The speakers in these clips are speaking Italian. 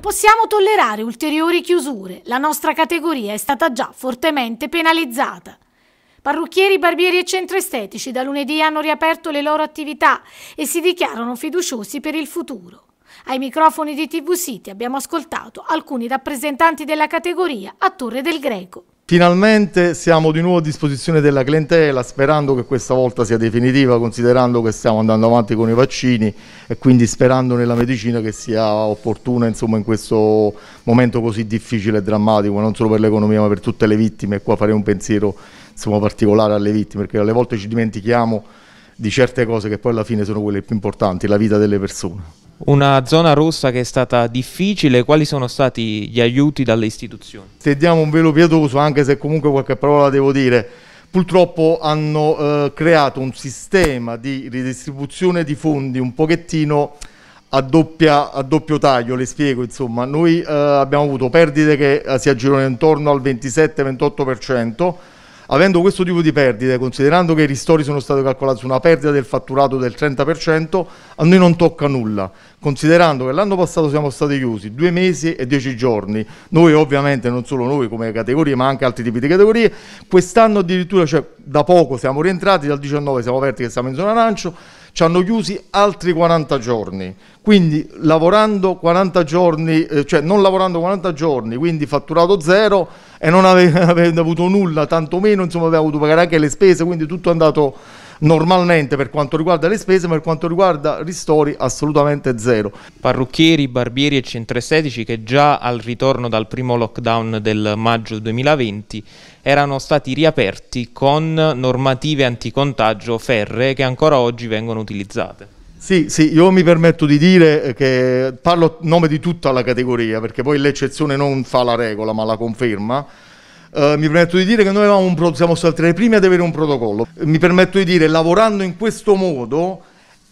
Non possiamo tollerare ulteriori chiusure, la nostra categoria è stata già fortemente penalizzata. Parrucchieri, barbieri e centri estetici da lunedì hanno riaperto le loro attività e si dichiarano fiduciosi per il futuro. Ai microfoni di TV City abbiamo ascoltato alcuni rappresentanti della categoria a Torre del Greco. Finalmente siamo di nuovo a disposizione della clientela, sperando che questa volta sia definitiva, considerando che stiamo andando avanti con i vaccini e quindi sperando nella medicina che sia opportuna insomma, in questo momento così difficile e drammatico, non solo per l'economia ma per tutte le vittime. E qua farei un pensiero insomma, particolare alle vittime, perché alle volte ci dimentichiamo di certe cose che poi alla fine sono quelle più importanti, la vita delle persone una zona rossa che è stata difficile, quali sono stati gli aiuti dalle istituzioni? Tediamo un velo pietoso, anche se comunque qualche parola devo dire. Purtroppo hanno eh, creato un sistema di ridistribuzione di fondi un pochettino a, doppia, a doppio taglio, le spiego insomma. Noi eh, abbiamo avuto perdite che eh, si aggirano intorno al 27-28%, Avendo questo tipo di perdite, considerando che i ristori sono stati calcolati su una perdita del fatturato del 30%, a noi non tocca nulla. Considerando che l'anno passato siamo stati chiusi due mesi e dieci giorni, noi ovviamente non solo noi come categorie ma anche altri tipi di categorie, quest'anno addirittura cioè, da poco siamo rientrati, dal 19 siamo aperti che siamo in zona arancio, ci hanno chiusi altri 40 giorni, quindi lavorando 40 giorni, eh, cioè non lavorando 40 giorni, quindi fatturato zero e non avendo avuto nulla, tantomeno insomma avevano dovuto pagare anche le spese, quindi tutto è andato normalmente per quanto riguarda le spese, ma per quanto riguarda ristori assolutamente zero. Parrucchieri, barbieri e centri estetici che già al ritorno dal primo lockdown del maggio 2020 erano stati riaperti con normative anticontagio ferree che ancora oggi vengono utilizzate. Sì, sì, io mi permetto di dire che parlo a nome di tutta la categoria, perché poi l'eccezione non fa la regola, ma la conferma. Eh, mi permetto di dire che noi un, siamo stati tra i primi ad avere un protocollo. Mi permetto di dire, lavorando in questo modo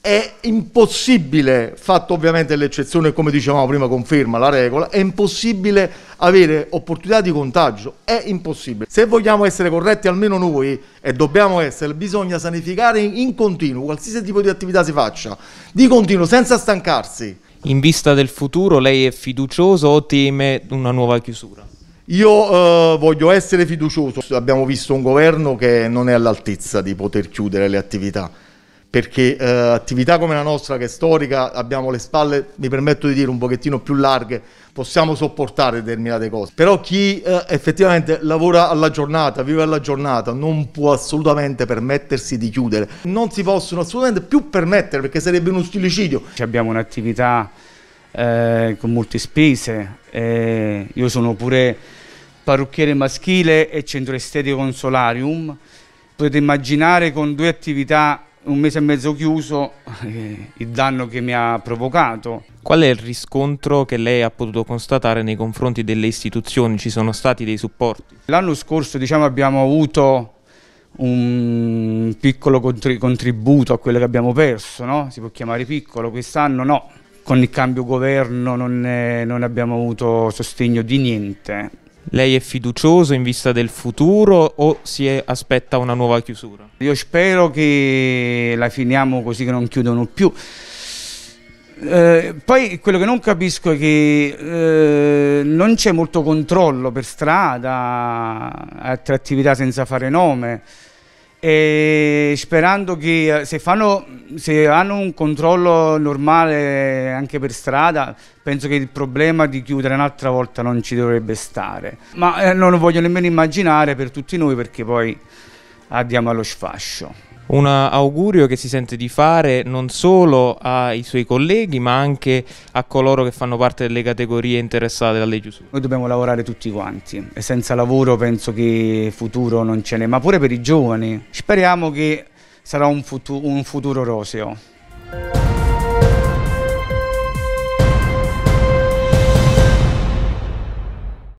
è impossibile, fatto ovviamente l'eccezione, come dicevamo prima, conferma la regola, è impossibile avere opportunità di contagio, è impossibile. Se vogliamo essere corretti, almeno noi, e dobbiamo essere, bisogna sanificare in continuo, qualsiasi tipo di attività si faccia, di continuo, senza stancarsi. In vista del futuro, lei è fiducioso o teme una nuova chiusura? Io eh, voglio essere fiducioso, abbiamo visto un governo che non è all'altezza di poter chiudere le attività, perché eh, attività come la nostra che è storica, abbiamo le spalle, mi permetto di dire, un pochettino più larghe, possiamo sopportare determinate cose, però chi eh, effettivamente lavora alla giornata, vive alla giornata, non può assolutamente permettersi di chiudere, non si possono assolutamente più permettere perché sarebbe uno stilicidio. Abbiamo un'attività eh, con molte spese. Eh, io sono pure parrucchiere maschile e centro estetico consolarium. Potete immaginare con due attività un mese e mezzo chiuso eh, il danno che mi ha provocato. Qual è il riscontro che lei ha potuto constatare nei confronti delle istituzioni? Ci sono stati dei supporti? L'anno scorso diciamo, abbiamo avuto un piccolo contributo a quello che abbiamo perso, no? si può chiamare piccolo, quest'anno no con il cambio governo non, è, eh, non abbiamo avuto sostegno di niente. Lei è fiducioso in vista del futuro o si è, aspetta una nuova chiusura? Io spero che la finiamo così che non chiudono più. Eh, poi quello che non capisco è che eh, non c'è molto controllo per strada, attrattività eh, senza fare nome e sperando che eh, se, fanno, se hanno un controllo normale anche per strada penso che il problema di chiudere un'altra volta non ci dovrebbe stare ma eh, non lo voglio nemmeno immaginare per tutti noi perché poi andiamo allo sfascio un augurio che si sente di fare non solo ai suoi colleghi ma anche a coloro che fanno parte delle categorie interessate dalle chiusure. Noi dobbiamo lavorare tutti quanti e senza lavoro penso che futuro non ce n'è, ma pure per i giovani. Speriamo che sarà un, futu un futuro roseo.